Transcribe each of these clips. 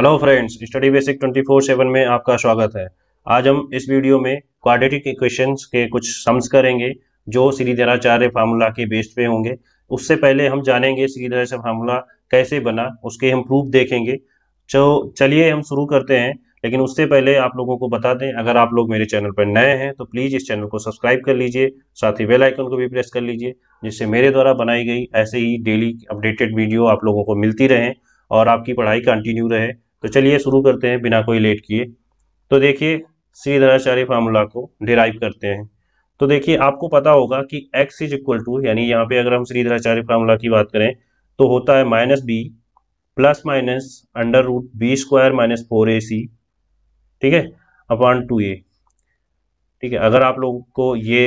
Hello friends study basic 24/7 में आपका स्वागत है आज हम इस वीडियो में क्वाड्रेटिक इक्वेशंस के कुछ सम्स करेंगे जो श्रीधराचार्य फार्मूला के बेस पे होंगे उससे पहले हम जानेंगे श्रीधराचार्य फार्मूला कैसे बना उसके हम प्रूफ देखेंगे तो चलिए हम शुरू करते हैं लेकिन उससे पहले आप लोगों को बता दें अगर आप लोग मेरे चैनल पर नए हैं तो प्लीज़ इस चैनल को सब्सक्राइब कर लीजिए साथ ही बेल आइकन को भी प्रेस कर लीजिए जिससे मेरे द्वारा बनाई गई ऐसे ही डेली अपडेटेड वीडियो आप लोगों को मिलती रहें और आपकी पढ़ाई कंटिन्यू रहे तो चलिए शुरू करते हैं बिना कोई लेट किए तो देखिए श्री धनाचार्य फार्मूला को डिराइव करते हैं तो देखिए आपको पता होगा कि x इज इक्वल टू यानी यहाँ पे अगर हम श्री फार्मूला की बात करें तो होता है minus B plus minus under root B square minus four ए सी ठीक है अपॉन टू ए ठीक है अगर आप लोगों को ये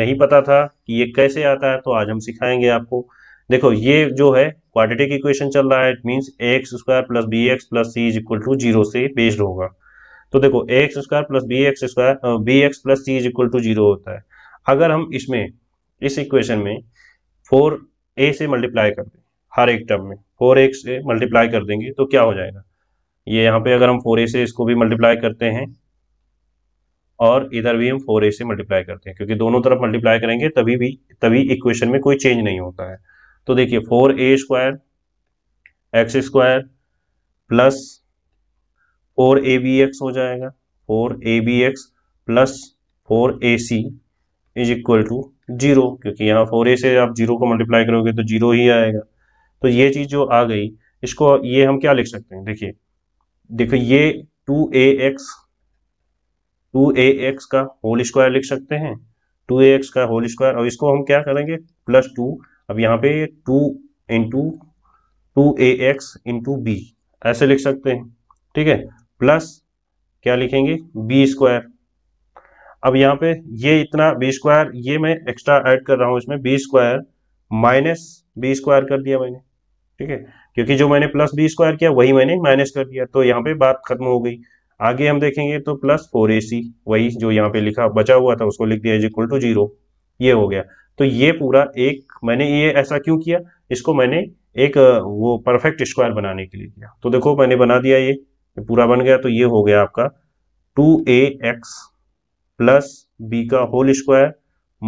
नहीं पता था कि ये कैसे आता है तो आज हम सिखाएंगे आपको देखो ये जो है क्वाड्रेटिक इक्वेशन चल रहा है it mean x square plus B x plus C is equal to zero से बेस्ड होगा तो देखो x square plus B x square B x plus C is equal to zero होता है अगर हम इसमें इस इक्वेशन में फोर ए से मल्टीप्लाई कर दें हर एक टर्म में फोर एक्स से मल्टीप्लाई कर देंगे तो क्या हो जाएगा ये यहाँ पे अगर हम फोर ए से इसको भी मल्टीप्लाई करते हैं और इधर भी हम फोर ए से मल्टीप्लाई करते हैं क्योंकि दोनों तरफ मल्टीप्लाई करेंगे तभी भी तभी इक्वेशन में कोई चेंज नहीं होता है तो देखिए four A square x square plus four A B x हो जाएगा four A B x plus four A C is equal to zero क्योंकि यहाँ फोर ए से आप जीरो को मल्टीप्लाई करोगे तो जीरो ही आएगा तो ये चीज़ जो आ गई इसको ये हम क्या लिख सकते हैं देखिए देखो ये two A x two A x का होल स्क्वायर लिख सकते हैं टू ए एक्स का होल स्क्वायर और इसको हम क्या करेंगे प्लस टू अब यहाँ पे two into two A x into B ऐसे लिख सकते हैं ठीक है प्लस क्या लिखेंगे बी स्क्वायर अब यहाँ पे ये इतना बी स्क्वायर ये मैं एक्स्ट्रा ऐड कर रहा हूँ इसमें B square minus B square कर दिया मैंने ठीक है क्योंकि जो मैंने प्लस बी स्क्वायर किया वही मैंने माइनस कर दिया तो यहाँ पे बात खत्म हो गई आगे हम देखेंगे तो प्लस फोर ए सी वही जो यहाँ पे लिखा बचा हुआ था उसको लिख दिया इज इक्वल टू जीरो ये हो गया तो ये पूरा एक मैंने ये ऐसा क्यों किया इसको मैंने एक वो परफेक्ट स्क्वायर बनाने के लिए किया तो देखो मैंने बना दिया ये पूरा बन गया तो ये हो गया आपका two A x plus B का whole square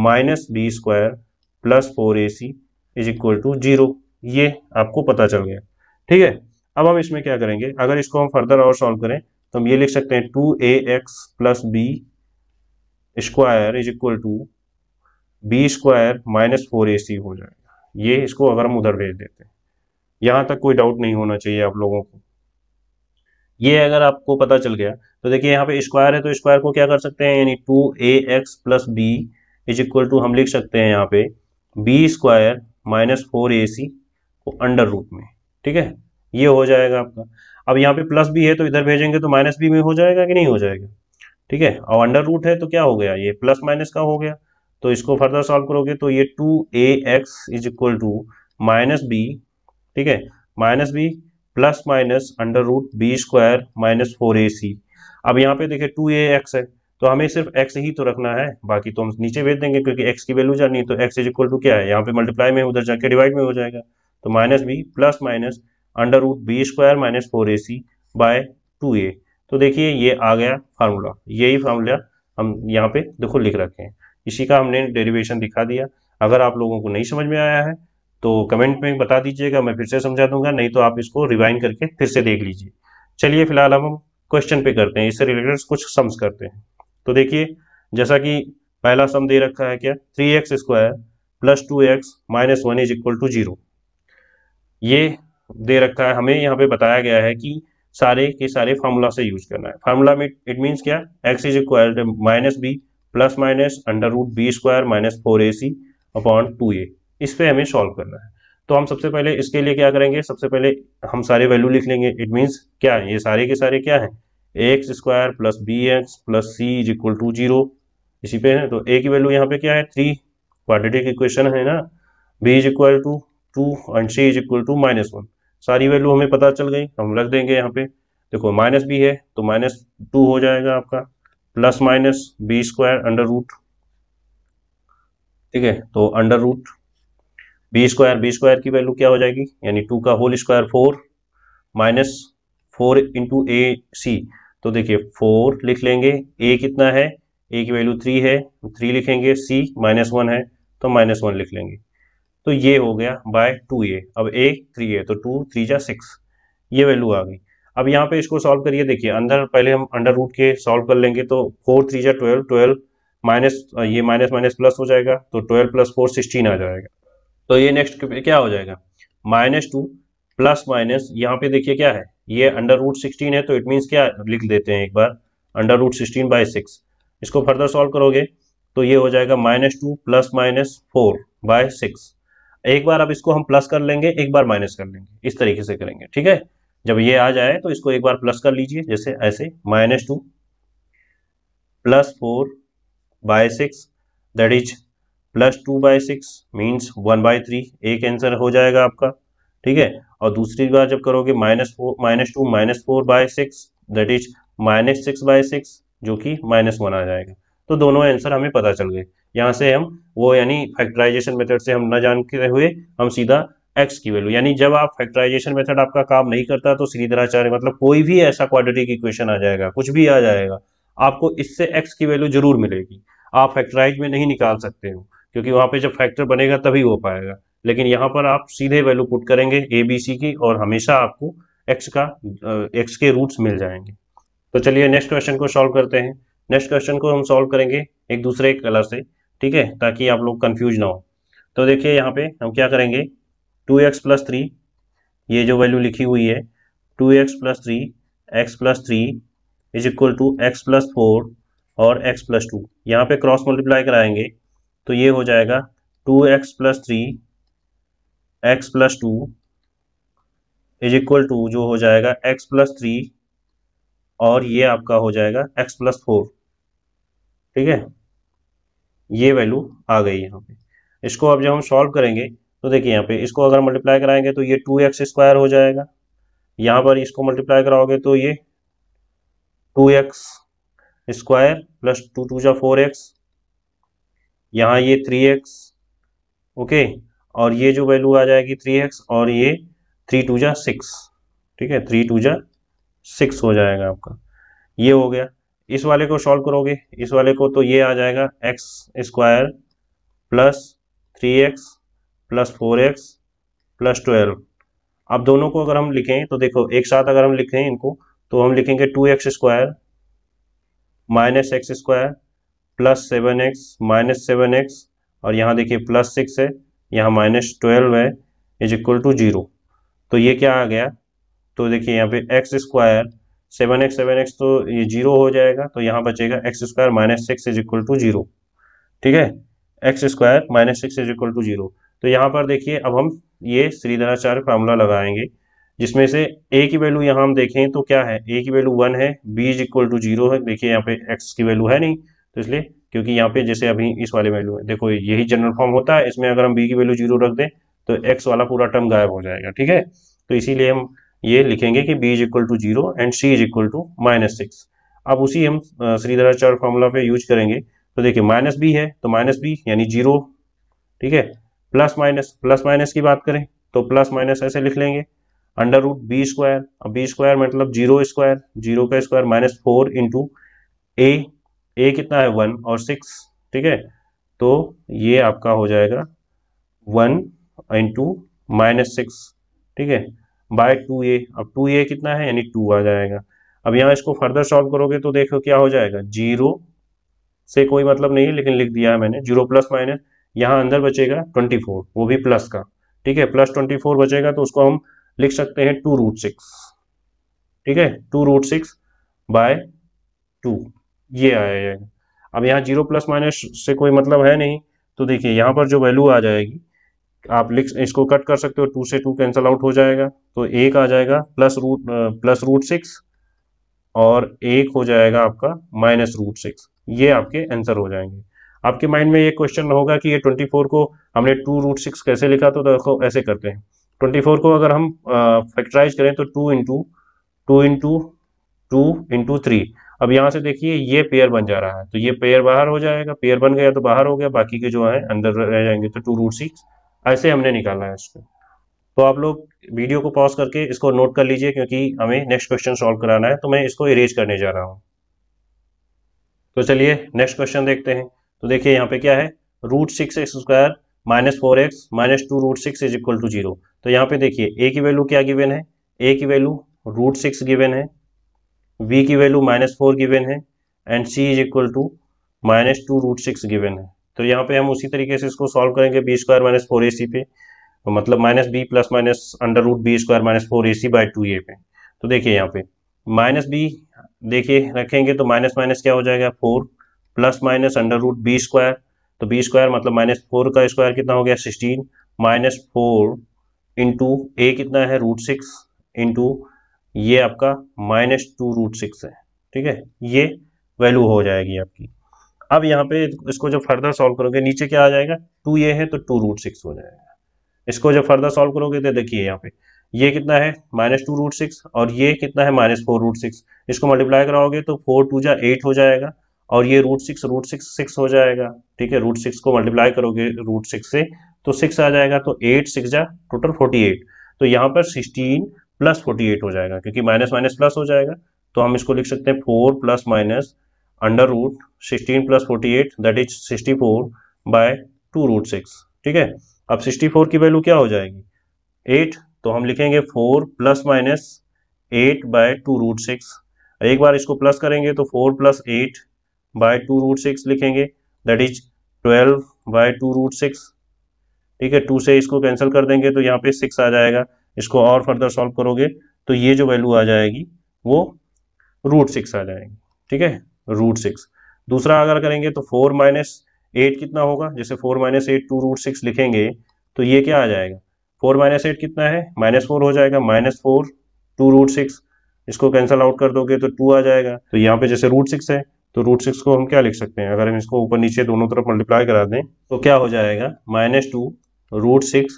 minus B square plus four A C is equal to zero ये आपको पता चल गया ठीक है अब हम इसमें क्या करेंगे अगर इसको हम फर्दर और सॉल्व करें तो हम ये लिख सकते हैं two A x plus B square is equal to B square minus four A C हो जाएगा ये इसको अगर हम उधर भेज देते हैं यहां तक कोई डाउट नहीं होना चाहिए आप लोगों को ये अगर आपको पता चल गया तो देखिए यहाँ पे स्क्वायर है तो स्क्वायर को क्या कर सकते हैं यानी two A x plus B is equal to हम लिख सकते हैं यहाँ पे बी स्क्वायर माइनस फोर ए सी को अंडर रूट में ठीक है ये हो जाएगा आपका अब यहाँ पे प्लस भी है तो इधर भेजेंगे तो माइनस बी में हो जाएगा कि नहीं हो जाएगा ठीक है और अंडर रूट है तो क्या हो गया ये प्लस माइनस का हो गया तो इसको फर्दर सॉल्व करोगे तो ये two A x is equal to minus B ठीक है minus B plus minus under root B square minus four ए सी अब यहाँ पे देखिए टू ए एक्स है तो हमें सिर्फ एक्स ही तो रखना है बाकी तो हम नीचे भेज देंगे क्योंकि एक्स की वैल्यू जानी है तो एक्स इज इक्वल टू क्या है यहाँ पे मल्टीप्लाई में उधर जाके डिवाइड में हो जाएगा तो minus B plus minus under root B square minus four A C by two ए तो देखिए ये आ गया फार्मूला यही फार्मूला हम यहाँ पे देखो लिख रखे हैं इसी का हमने डेरिवेशन दिखा दिया अगर आप लोगों को नहीं समझ में आया है तो कमेंट में बता दीजिएगा मैं फिर से समझा दूंगा नहीं तो आप इसको रिवाइंड करके फिर से देख लीजिए चलिए फिलहाल हम क्वेश्चन पे करते हैं इससे रिलेटेड कुछ सम्स करते हैं तो देखिए जैसा कि पहला सम दे रखा है क्या three x square plus two x minus one is equal to zero ये दे रखा है हमें यहाँ पे बताया गया है कि सारे के सारे फार्मूला से यूज करना है फार्मूला में इट मीन्स क्या x is equal minus B plus minus under root B square minus four A C upon two A इस पर हमें सॉल्व करना है तो हम सबसे पहले इसके लिए क्या करेंगे सबसे पहले हम सारे वैल्यू लिख लेंगे इट मीन्स क्या है ये सारे के सारे क्या है x square plus B x plus C is equal to zero इसी पे है तो ए की वैल्यू यहाँ पे क्या है थ्री क्वाड्रेटिक इक्वेशन है ना b is equal to two and c is equal to minus one सारी वैल्यू हमें पता चल गई हम रख देंगे यहाँ पे देखो माइनस बी है तो माइनस टू हो जाएगा आपका plus minus B square under root ठीक है तो under root B square b square की वैल्यू क्या हो जाएगी यानी टू का whole square four minus four into a c तो देखिए फोर लिख लेंगे ए कितना है ए की वैल्यू थ्री है थ्री लिखेंगे सी माइनस वन है तो माइनस वन लिख लेंगे तो ये हो गया बाय टू ए अब ए थ्री है तो टू थ्री जा सिक्स ये वैल्यू आ गई अब यहाँ पे इसको सॉल्व करिए देखिए अंदर पहले हम अंडर रूट के सॉल्व कर लेंगे तो फोर थ्री या ट्वेल्व ट्वेल्व माइनस ये माइनस माइनस प्लस हो जाएगा तो ट्वेल्व प्लस फोर सिक्सटीन आ जाएगा तो ये नेक्स्ट क्या हो जाएगा माइनस टू प्लस माइनस यहाँ पे देखिए क्या है ये अंडर रूट सिक्सटीन है तो इट मीन्स क्या लिख देते हैं एक बार under root sixteen by six इसको फर्दर सॉल्व करोगे तो ये हो जाएगा minus two plus minus four by six एक बार अब इसको हम प्लस कर लेंगे एक बार माइनस कर लेंगे इस तरीके से करेंगे ठीक है जब ये आ जाए तो इसको एक बार प्लस कर लीजिए जैसे ऐसे minus two plus four by six that is plus two by six means one by three एक आंसर हो जाएगा आपका ठीक है और दूसरी बार जब करोगे minus four minus two minus four by six that is minus six by six जो कि माइनस वन आ जाएगा तो दोनों आंसर हमें पता चल गए यहाँ से हम वो यानी फैक्टराइजेशन मेथड से हम न जानते हुए हम सीधा एक्स की वैल्यू यानी जब आप फैक्टराइजेशन मेथड आपका काम नहीं करता तो श्रीधराचार्य मतलब कोई भी ऐसा क्वाड्रेटिक इक्वेशन आ जाएगा कुछ भी आ जाएगा आपको इससे एक्स की वैल्यू जरूर मिलेगी आप फैक्टराइज में नहीं निकाल सकते हो क्योंकि वहां पे जब फैक्टर बनेगा तभी हो पाएगा लेकिन यहाँ पर आप सीधे वैल्यू पुट करेंगे ए बी सी की और हमेशा आपको एक्स का एक्स के रूट्स मिल जाएंगे तो चलिए नेक्स्ट क्वेश्चन को सॉल्व करते हैं नेक्स्ट क्वेश्चन को हम सॉल्व करेंगे एक दूसरे कलर से ठीक है ताकि आप लोग कन्फ्यूज ना हो तो देखिए यहाँ पे हम क्या करेंगे टू एक्स प्लस थ्री ये जो वैल्यू लिखी हुई है two x plus three x plus three is equal to x plus four और एक्स प्लस टू यहाँ पे क्रॉस मल्टीप्लाई कराएंगे तो ये हो जाएगा two x plus three x plus two is equal to जो हो जाएगा एक्स प्लस थ्री और ये आपका हो जाएगा एक्स प्लस फोर ठीक है ये वैल्यू आ गई यहाँ पे इसको अब जब हम सॉल्व करेंगे तो देखिए यहाँ पे इसको अगर मल्टीप्लाई कराएंगे तो ये टू एक्स स्क्वायर हो जाएगा यहाँ पर इसको मल्टीप्लाई कराओगे तो ये two x square plus two two जा फोर एक्स यहाँ ये थ्री एक्स ओके और ये जो वैल्यू आ जाएगी थ्री एक्स और ये थ्री टू जा सिक्स ठीक है थ्री टू जा सिक्स हो जाएगा आपका ये हो गया इस वाले को सॉल्व करोगे इस वाले को तो ये आ जाएगा x square plus three x plus four x plus twelve अब दोनों को अगर हम लिखें तो देखो एक साथ अगर हम लिखें इनको तो हम लिखेंगे two x square minus x square plus seven x minus seven x और यहाँ देखिए प्लस सिक्स है यहाँ माइनस ट्वेल्व है इज इक्वल टू जीरो तो ये क्या आ गया तो देखिए यहाँ पे x square seven x seven x तो ये जीरो हो जाएगा तो यहाँ बचेगा x square minus six is equal to zero ठीक है x square minus six is equal to zero तो यहाँ पर देखिए अब हम ये श्रीधराचार्य फार्मूला लगाएंगे जिसमें से ए की वैल्यू यहाँ हम देखें तो क्या है ए की वैल्यू वन है b is equal to zero है देखिए यहाँ पे एक्स की वैल्यू है नहीं तो इसलिए क्योंकि यहाँ पे जैसे अभी इस वाले वैल्यू है देखो यही जनरल फॉर्म होता है इसमें अगर हम बी की वैल्यू जीरो रख दें तो एक्स वाला पूरा टर्म गायब हो जाएगा ठीक है तो इसीलिए हम ये लिखेंगे कि b is equal to zero and c is equal to minus six अब उसी हम श्रीधराचार्य फॉर्मूला पे यूज करेंगे तो देखिए माइनस बी है तो माइनस बी यानी जीरो ठीक है प्लस माइनस प्लस माइनस की बात करें तो प्लस माइनस ऐसे लिख लेंगे अंडर रूट बी स्क्वायर अब बी स्क्वायर मतलब जीरो स्क्वायर जीरो का square minus four into a a कितना है वन और सिक्स ठीक है तो ये आपका हो जाएगा वन इंटू माइनस सिक्स ठीक है बाय टू ए अब टू ए कितना है यानी टू आ जाएगा अब यहाँ इसको फर्दर सॉल्व करोगे तो देखो क्या हो जाएगा जीरो से कोई मतलब नहीं है लेकिन लिख दिया है मैंने जीरो प्लस माइनस यहाँ अंदर बचेगा ट्वेंटी फोर वो भी प्लस का ठीक है प्लस ट्वेंटी फोर बचेगा तो उसको हम लिख सकते हैं टू रूट सिक्स ठीक है two root six by two ये आया जाएगा अब यहाँ जीरो प्लस माइनस से कोई मतलब है नहीं तो देखिए यहाँ पर जो वैल्यू आ जाएगी आप लिख इसको कट कर सकते हो टू से टू कैंसल आउट हो जाएगा तो एक आ जाएगा plus root plus root six और एक हो जाएगा आपका माइनस रूट सिक्स ये आपके आंसर हो जाएंगे आपके माइंड में ये क्वेश्चन होगा कि ये 24 को हमने टू रूट सिक्स कैसे लिखा तो देखो ऐसे करते हैं 24 को अगर हम फैक्टराइज करें तो two into two into two into three अब यहाँ से देखिए ये पेयर बन जा रहा है तो ये पेयर बाहर हो जाएगा पेयर बन गया तो बाहर हो गया बाकी के जो है अंदर रह जाएंगे तो टू रूट सिक्स ऐसे हमने निकाला है इसको तो आप लोग वीडियो को पॉज करके इसको नोट कर लीजिए क्योंकि हमें नेक्स्ट क्वेश्चन सॉल्व कराना है तो मैं इसको इरेज करने जा रहा हूँ तो चलिए नेक्स्ट क्वेश्चन देखते हैं तो देखिए यहाँ पे क्या है root six x square minus four x minus two root six is equal to zero तो यहाँ पे देखिए ए की वैल्यू क्या गिवेन है ए की वैल्यू रूट सिक्स गिवेन है वी की वैल्यू माइनस फोर गिवेन है and c is equal to minus two root six given है तो यहाँ पे हम उसी तरीके से इसको सॉल्व करेंगे बी स्क्वायर माइनस फोर ए सी पे तो मतलब minus B plus minus under root B square minus four A c by two a पे तो देखिए यहाँ पे माइनस बी देखिए रखेंगे तो माइनस माइनस क्या हो जाएगा four plus minus under root B square तो बी स्क्वायर मतलब माइनस फोर का स्क्वायर कितना हो गया sixteen minus four into a कितना है रूट सिक्स इंटू ये आपका माइनस टू रूट सिक्स है ठीक है ये वैल्यू हो जाएगी आपकी अब यहाँ पे इसको जब फर्दर सॉल्व करोगे नीचे क्या आ जाएगा टू ये है तो टू रूट सिक्स हो जाएगा इसको जब फर्दर सॉल्व करोगे तो देखिए यहाँ पे ये कितना है माइनस टू रूट सिक्स और ये कितना है माइनस फोर रूट सिक्स इसको मल्टीप्लाई कराओगे तो फोर टू जा एट हो जाएगा और ये root six root six six हो जाएगा ठीक है रूट सिक्स को मल्टीप्लाई करोगे रूट सिक्स से तो सिक्स आ जाएगा तो एट सिक्स जा टोटल फोर्टी एट तो यहाँ पर सिक्सटीन प्लस फोर्टी एट हो जाएगा क्योंकि माइनस माइनस प्लस हो जाएगा तो हम इसको लिख सकते हैं four plus minus under root sixteen plus forty eight that is sixty four by two root six ठीक है अब सिक्सटी फोर की वैल्यू क्या हो जाएगी एट तो हम लिखेंगे four plus minus eight by two root six एक बार इसको प्लस करेंगे तो four plus eight by two root six लिखेंगे that is twelve by two root six ठीक है टू से इसको कैंसिल कर देंगे तो यहाँ पे सिक्स आ जाएगा इसको और फर्दर सॉल्व करोगे तो ये जो वैल्यू आ जाएगी वो रूट सिक्स आ जाएगी ठीक है रूट सिक्स दूसरा अगर करेंगे तो फोर माइनस एट कितना होगा जैसे four minus eight two root six लिखेंगे तो ये क्या आ जाएगा फोर माइनस एट कितना है माइनस फोर हो जाएगा minus four two root six इसको कैंसिल आउट कर दोगे तो टू आ जाएगा तो यहाँ पे जैसे रूट सिक्स है तो रूट सिक्स को हम क्या लिख सकते हैं अगर हम इसको ऊपर नीचे दोनों तरफ मल्टीप्लाई करा दें तो क्या हो जाएगा minus two root six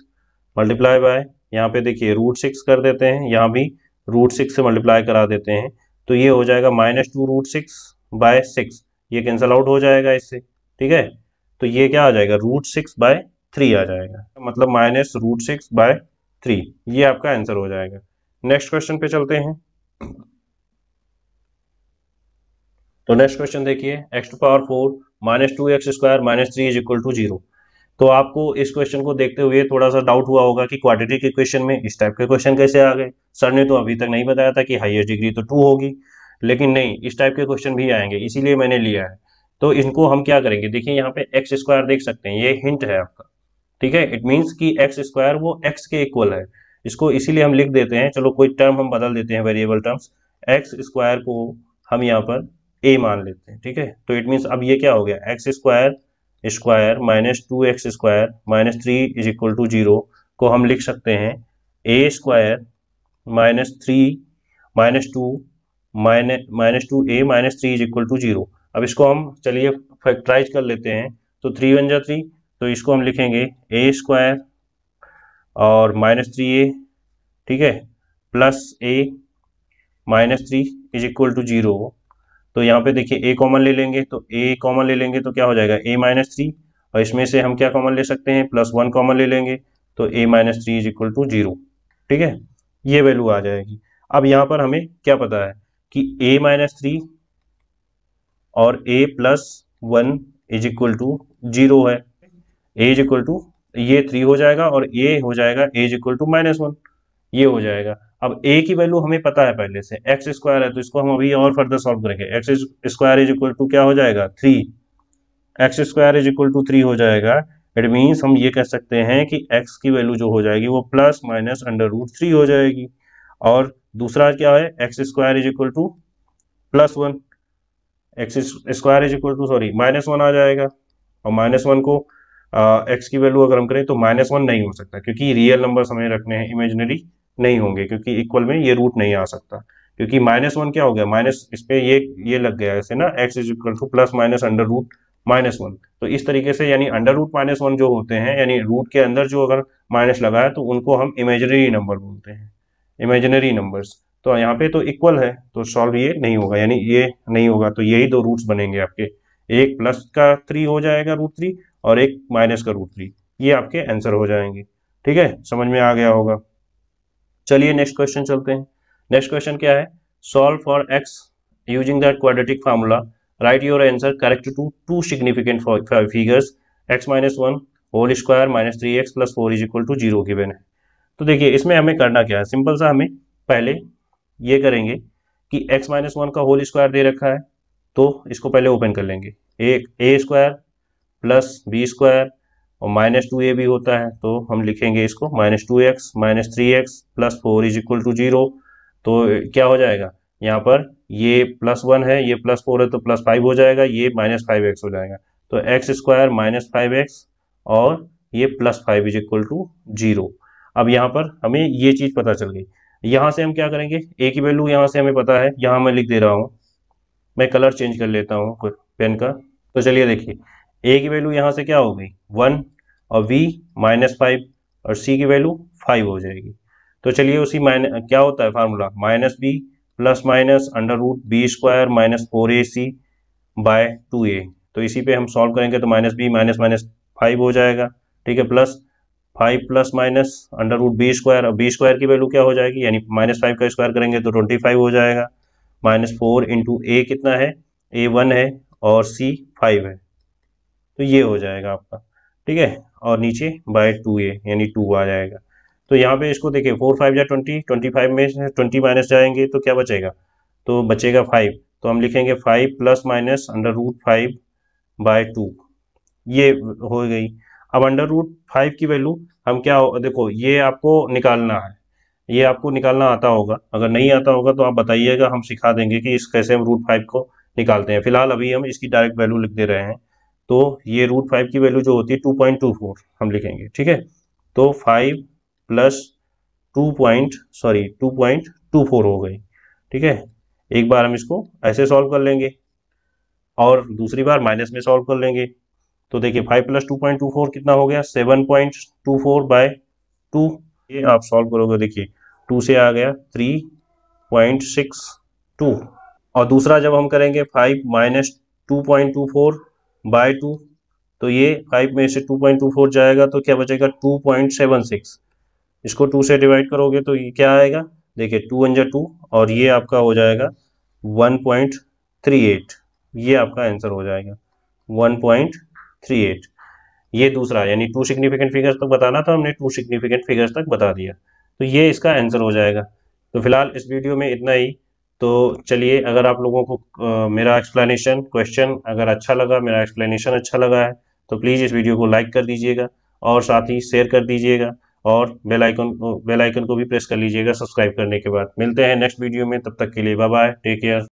multiply by यहाँ पे देखिए रूट सिक्स कर देते हैं यहाँ भी रूट सिक्स से मल्टीप्लाई करा देते हैं तो ये हो जाएगा minus two root six by six ये कैंसल आउट हो जाएगा इससे ठीक है तो ये क्या आ जाएगा रूट सिक्स बाय थ्री आ जाएगा मतलब minus root six by three ये आपका आंसर हो जाएगा नेक्स्ट क्वेश्चन पे चलते हैं तो नेक्स्ट क्वेश्चन देखिए x to power four minus two x square minus three is equal to zero तो आपको इस क्वेश्चन को देखते हुए थोड़ा सा डाउट हुआ होगा कि क्वाड्रेटिक इक्वेशन में इस टाइप के क्वेश्चन कैसे आ गए सर ने तो अभी तक नहीं बताया था कि हाईएस्ट डिग्री तो टू होगी लेकिन नहीं इस टाइप के क्वेश्चन भी आएंगे इसीलिए मैंने लिया है तो इनको हम क्या करेंगे देखिए यहाँ पे एक्स स्क्वायर देख सकते हैं ये हिंट है आपका ठीक है इट मीन्स कि एक्स स्क्वायर वो एक्स के इक्वल है इसको इसीलिए हम लिख देते हैं चलो कोई टर्म हम बदल देते हैं वेरिएबल टर्म्स एक्स स्क्वायर को हम यहाँ पर ए मान लेते हैं ठीक है तो इट मीन्स अब ये क्या हो गया x square square minus two x square minus three is equal to zero को हम लिख सकते हैं a square minus three minus two minus minus two a minus three is equal to zero अब इसको हम चलिए फैक्टराइज कर लेते हैं तो थ्री वन जा थ्री तो इसको हम लिखेंगे ए स्क्वायर और माइनस थ्री ए ठीक है plus a minus three is equal to zero तो यहाँ पे देखिए ए कॉमन ले लेंगे तो ए कॉमन ले लेंगे तो क्या हो जाएगा ए माइनस थ्री और इसमें से हम क्या कॉमन ले सकते हैं प्लस वन कॉमन ले लेंगे तो a minus three is equal to zero ठीक है ये वैल्यू आ जाएगी अब यहाँ पर हमें क्या पता है कि ए माइनस थ्री और a plus one is equal to zero है ए इज इक्वल टू ये थ्री हो जाएगा और ए हो जाएगा a is equal to minus one ये हो जाएगा अब ए की वैल्यू हमें पता है पहले से एक्स स्क्वायर है तो इसको हम अभी और फर्दर सॉल्व करेंगे x square is equal to क्या हो जाएगा three x square is equal to three हो जाएगा इट मीन्स हम ये कह सकते हैं कि एक्स की वैल्यू जो हो जाएगी वो plus minus under root three हो जाएगी और दूसरा क्या है x square is equal to plus one x square is equal to sorry minus one आ जाएगा और माइनस वन को एक्स uh, की वैल्यू अगर हम करें तो माइनस वन नहीं हो सकता क्योंकि रियल नंबर हमें रखने हैं इमेजनरी नहीं होंगे क्योंकि इक्वल में ये रूट नहीं आ सकता क्योंकि माइनस वन क्या हो गया माइनस इस पर ये ये लग गया ऐसे ना x is equal to plus minus under root minus one तो इस तरीके से यानी अंडर रूट माइनस वन जो होते हैं यानी रूट के अंदर जो अगर माइनस लगा है तो उनको हम इमेजनरी नंबर बोलते हैं इमेजनरी नंबर्स तो यहाँ पे तो इक्वल है तो सॉल्व ये नहीं होगा यानी ये नहीं होगा तो यही दो रूट्स बनेंगे आपके एक प्लस का थ्री हो जाएगा रूट थ्री और एक माइनस का रूट थ्री ये आपके आंसर हो जाएंगे ठीक है समझ में आ गया होगा चलिए नेक्स्ट क्वेश्चन चलते हैं नेक्स्ट क्वेश्चन क्या है solve for x using that quadratic formula write your answer correct to two significant figures x minus one whole square minus three x plus four is equal to zero given है तो देखिए इसमें हमें करना क्या है सिंपल सा हमें पहले ये करेंगे कि एक्स माइनस वन का होल स्क्वायर दे रखा है तो इसको पहले ओपन कर लेंगे एक a square plus B square और माइनस टू ए भी होता है तो हम लिखेंगे इसको minus two x minus three x plus four is equal to zero तो क्या हो जाएगा यहाँ पर ये प्लस वन है ये प्लस फोर है तो प्लस फाइव हो जाएगा ये माइनस फाइव एक्स हो जाएगा तो x square minus five x और ये plus five is equal to zero अब यहाँ पर हमें ये चीज़ पता चल गई यहाँ से हम क्या करेंगे ए की वैल्यू यहाँ से हमें पता है यहाँ मैं लिख दे रहा हूँ मैं कलर चेंज कर लेता हूँ पेन का तो चलिए देखिए ए की वैल्यू यहाँ से क्या हो गई वन और वी माइनस फाइव और सी की वैल्यू फाइव हो जाएगी तो चलिए उसी माइन क्या होता है formula minus B plus minus under root B square minus four A C by two ए तो इसी पे हम सॉल्व करेंगे तो minus b minus minus five हो जाएगा ठीक है plus five plus minus under root B square और बी स्क्वायर की वैल्यू क्या हो जाएगी यानी माइनस फाइव का स्क्वायर करेंगे तो ट्वेंटी फाइव हो जाएगा माइनस फोर इंटू ए कितना है ए वन है और सी फाइव है तो ये हो जाएगा आपका ठीक है और नीचे बाय टू ए यानी टू आ जाएगा तो यहाँ पे इसको देखिए फोर फाइव या ट्वेंटी ट्वेंटी फाइव में ट्वेंटी माइनस जाएंगे तो क्या बचेगा तो बचेगा फाइव तो हम लिखेंगे five plus minus under root five by two ये हो गई अब अंडर रूट फाइव की वैल्यू हम क्या हो? देखो ये आपको निकालना है ये आपको निकालना आता होगा अगर नहीं आता होगा तो आप बताइएगा हम सिखा देंगे कि इस कैसे हम रूट फाइव को निकालते हैं फिलहाल अभी हम इसकी डायरेक्ट वैल्यू लिख दे रहे हैं तो ये रूट फाइव की वैल्यू जो होती है टू पॉइंट टू फोर हम लिखेंगे ठीक है तो five plus two point sorry two point two four हो गई ठीक है एक बार हम इसको ऐसे सॉल्व कर लेंगे और दूसरी बार माइनस में सॉल्व कर लेंगे तो देखिए five plus two point two four कितना हो गया seven point two four by two ये आप सॉल्व करोगे देखिए टू से आ गया थ्री पॉइंट सिक्स टू और दूसरा जब हम करेंगे five minus two point two four by two तो ये फाइव में से टू पॉइंट टू फोर जाएगा तो क्या बचेगा टू पॉइंट सेवन सिक्स इसको टू से डिवाइड करोगे तो ये क्या आएगा देखिए टू अंजर टू और ये आपका हो जाएगा वन पॉइंट थ्री एट ये आपका आंसर हो जाएगा वन पॉइंट थ्री एट ये दूसरा यानी टू सिग्निफिकेंट फिगर्स तक बताना था हमने टू सिग्निफिकेंट फिगर्स तक बता दिया तो ये इसका आंसर हो जाएगा तो फिलहाल इस वीडियो में इतना ही तो चलिए अगर आप लोगों को मेरा एक्सप्लेनेशन क्वेश्चन अगर अच्छा लगा मेरा एक्सप्लेनेशन अच्छा लगा है तो प्लीज़ इस वीडियो को लाइक कर दीजिएगा और साथ ही शेयर कर दीजिएगा और बेल आइकन बेल आइकन को भी प्रेस कर लीजिएगा सब्सक्राइब करने के बाद मिलते हैं नेक्स्ट वीडियो में तब तक के लिए बाय बाय टेक केयर